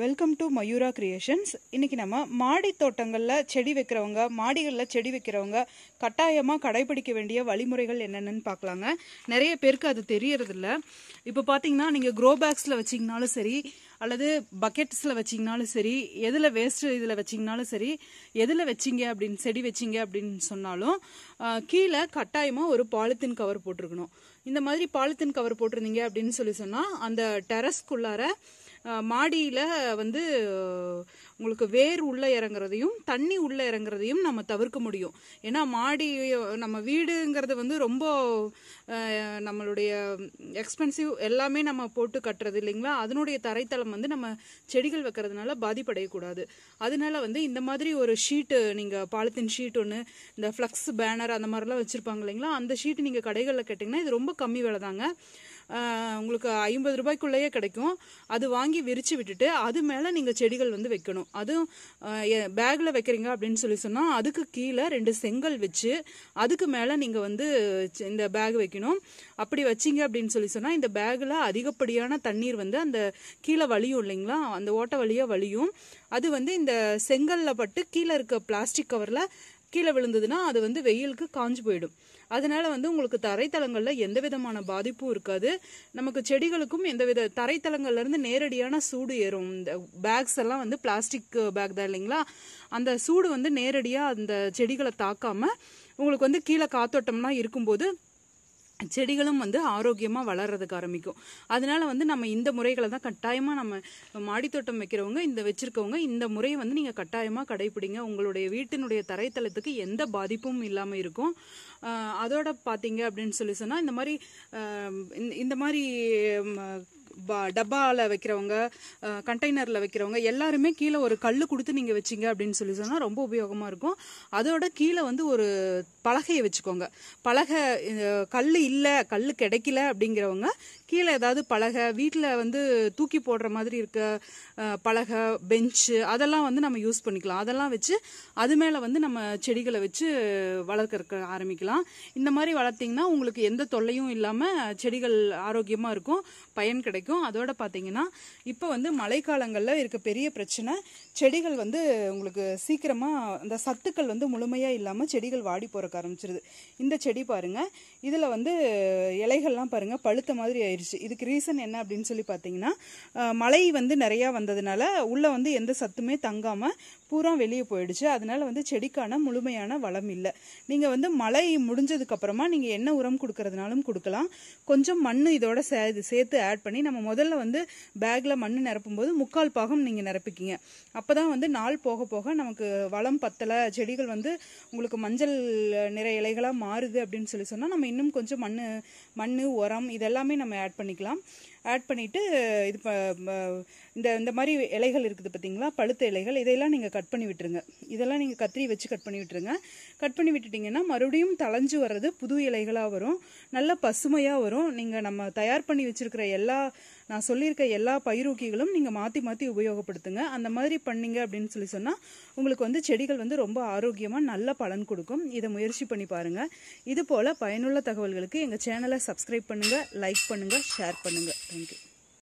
welcome to Mayura creations இன்றைக்கி நம்ம மாடி தோட்டங்களில் செடி வைக்கிறவங்க மாடிகளில் செடி வைக்கிறவங்க கட்டாயமாக கடைபிடிக்க வேண்டிய வழிமுறைகள் என்னென்னு பார்க்கலாங்க நிறைய பேருக்கு அது தெரியறதில்ல இப்போ பார்த்தீங்கன்னா நீங்கள் க்ரோ பேக்ஸில் வச்சிங்கனாலும் சரி அல்லது பக்கெட்ஸில் வச்சிங்கனாலும் சரி எதில் வேஸ்ட்டு இதில் வச்சிங்கனாலும் சரி எதில் வச்சிங்க அப்படின்னு செடி வச்சிங்க அப்படின்னு சொன்னாலும் கீழே கட்டாயமாக ஒரு பாலித்தீன் கவர் போட்டிருக்கணும் இந்த மாதிரி பாலித்தீன் கவர் போட்டிருந்தீங்க அப்படின்னு சொல்லி சொன்னால் அந்த டெரஸ்க்குள்ளார மாடியில் வந்து உங்களுக்கு வேர் உள்ளே இறங்குறதையும் தண்ணி உள்ளே இறங்குறதையும் நம்ம தவிர்க்க முடியும் ஏன்னா மாடி நம்ம வீடுங்கிறது வந்து ரொம்ப நம்மளுடைய எக்ஸ்பென்சிவ் எல்லாமே நம்ம போட்டு கட்டுறது இல்லைங்களா அதனுடைய தரைத்தளம் வந்து நம்ம செடிகள் வைக்கிறதுனால பாதிப்படையக்கூடாது அதனால வந்து இந்த மாதிரி ஒரு ஷீட்டு நீங்கள் பாலித்தீன் ஷீட் ஒன்று இந்த ஃப்ளக்ஸ் பேனர் அந்த மாதிரிலாம் வச்சுருப்பாங்க இல்லைங்களா அந்த ஷீட்டு நீங்கள் கடைகளில் கேட்டிங்கன்னா இது ரொம்ப கம்மி விலை தாங்க உங்களுக்கு ஐம்பது ரூபாய்க்குள்ளேயே கிடைக்கும் அது வாங்கி விரித்து விட்டுட்டு அது மேலே நீங்கள் செடிகள் வந்து வைக்கணும் வைக்கணும் அதுவும் பேக்கில் வைக்கிறீங்க அப்படின்னு சொல்லி சொன்னால் அதுக்கு கீழே ரெண்டு செங்கல் வச்சு அதுக்கு மேலே நீங்கள் வந்து இந்த பேக் வைக்கணும் அப்படி வச்சிங்க அப்படின்னு சொல்லி சொன்னால் இந்த பேக்கில் அதிகப்படியான தண்ணீர் வந்து அந்த கீழே வலியும் இல்லைங்களா அந்த ஓட்ட வழியாக வலியும் அது வந்து இந்த செங்கலில் பட்டு கீழே இருக்க பிளாஸ்டிக் கவரில் கீழே விழுந்ததுன்னா அது வந்து வெயிலுக்கு காஞ்சு போயிடும் அதனால வந்து உங்களுக்கு தரைத்தலங்களில் எந்த விதமான பாதிப்பும் இருக்காது நமக்கு செடிகளுக்கும் எந்த வித தரைத்தலங்கள்ல இருந்து நேரடியான சூடு ஏறும் இந்த பேக்ஸ் எல்லாம் வந்து பிளாஸ்டிக் பேக் தான் இல்லைங்களா அந்த சூடு வந்து நேரடியாக அந்த செடிகளை தாக்காம உங்களுக்கு வந்து கீழே காத்தோட்டம்லாம் இருக்கும்போது செடிகளும் வந்து ஆரோக்கியமாக வளர்றதுக்கு ஆரம்பிக்கும் அதனால வந்து நம்ம இந்த முறைகளை தான் கட்டாயமாக நம்ம மாடித்தோட்டம் வைக்கிறவங்க இந்த வச்சுருக்கவங்க இந்த முறையை வந்து நீங்கள் கட்டாயமாக கடைபிடிங்க உங்களுடைய வீட்டினுடைய தரைத்தளத்துக்கு எந்த பாதிப்பும் இல்லாமல் இருக்கும் அதோட பார்த்தீங்க அப்படின்னு சொல்லி சொன்னால் இந்த மாதிரி இந்த மாதிரி டப்பாவில் வைக்கிறவங்க கண்டெய்னரில் வைக்கிறவங்க எல்லாருமே கீழே ஒரு கல் கொடுத்து நீங்கள் வச்சிங்க அப்படின்னு சொல்லி சொன்னால் ரொம்ப உபயோகமாக இருக்கும் அதோட கீழே வந்து ஒரு பலகையை வச்சுக்கோங்க பலகை கல் இல்லை கல் கிடைக்கல அப்படிங்கிறவங்க கீழே ஏதாவது பலகை வீட்டில் வந்து தூக்கி போடுற மாதிரி இருக்க பலகை பெஞ்சு அதெல்லாம் வந்து நம்ம யூஸ் பண்ணிக்கலாம் அதெல்லாம் வச்சு அது மேலே வந்து நம்ம செடிகளை வச்சு வளர்க்க ஆரம்பிக்கலாம் இந்த மாதிரி வளர்த்திங்கன்னா உங்களுக்கு எந்த தொல்லையும் இல்லாமல் செடிகள் ஆரோக்கியமாக இருக்கும் பயன் கிடைக்கும் கிடைக்கும் அதோட பார்த்தீங்கன்னா இப்போ வந்து மழைக்காலங்களில் இருக்க பெரிய பிரச்சனை செடிகள் வந்து உங்களுக்கு சீக்கிரமாக அந்த சத்துக்கள் வந்து முழுமையாக இல்லாமல் செடிகள் வாடி போகிறக்க ஆரம்பிச்சிருது இந்த செடி பாருங்கள் இதில் வந்து இலைகள்லாம் பாருங்கள் பழுத்த மாதிரி ஆயிடுச்சு இதுக்கு ரீசன் என்ன அப்படின்னு சொல்லி பார்த்தீங்கன்னா மழை வந்து நிறையா வந்ததுனால உள்ளே வந்து எந்த சத்துமே தங்காமல் பூரா வெளியே போயிடுச்சு அதனால் வந்து செடிக்கான முழுமையான வளம் இல்லை நீங்கள் வந்து மழை முடிஞ்சதுக்கப்புறமா நீங்கள் என்ன உரம் கொடுக்கறதுனாலும் கொடுக்கலாம் கொஞ்சம் மண் இதோட சே சேர்த்து ஆட் பண்ணி நம்ம நம்ம முதல்ல வந்து பேக்கில் மண் நிரப்பும் போது முக்கால் பாகம் நீங்கள் நிரப்பிக்கிங்க அப்போ தான் வந்து நாள் போக போக நமக்கு வளம் பத்தலை செடிகள் வந்து உங்களுக்கு மஞ்சள் நிற இலைகளாக மாறுது அப்படின்னு சொல்லி சொன்னால் நம்ம இன்னும் கொஞ்சம் மண் மண் உரம் இதெல்லாமே நம்ம ஆட் பண்ணிக்கலாம் ஆட் பண்ணிவிட்டு இது இந்த இந்த மாதிரி இலைகள் இருக்குது பார்த்தீங்களா பழுத்த இலைகள் இதையெல்லாம் நீங்கள் கட் பண்ணி விட்டுருங்க இதெல்லாம் நீங்கள் கத்திரி வச்சு கட் பண்ணி விட்டுருங்க கட் பண்ணி விட்டுட்டிங்கன்னா மறுபடியும் தலைஞ்சு வர்றது புது இலைகளாக வரும் நல்ல பசுமையாக வரும் நீங்கள் நம்ம தயார் பண்ணி வச்சுருக்கிற எல்லா நான் சொல்லியிருக்க எல்லா பயிரூக்கிகளும் நீங்கள் மாற்றி மாற்றி உபயோகப்படுத்துங்க அந்த மாதிரி பண்ணீங்க அப்படின்னு சொல்லி சொன்னால் உங்களுக்கு வந்து செடிகள் வந்து ரொம்ப ஆரோக்கியமாக நல்ல பலன் கொடுக்கும் இதை முயற்சி பண்ணி பாருங்கள் இது போல் பயனுள்ள தகவல்களுக்கு எங்கள் சேனலை சப்ஸ்கிரைப் பண்ணுங்கள் லைக் பண்ணுங்கள் ஷேர் பண்ணுங்கள் தேங்க்யூ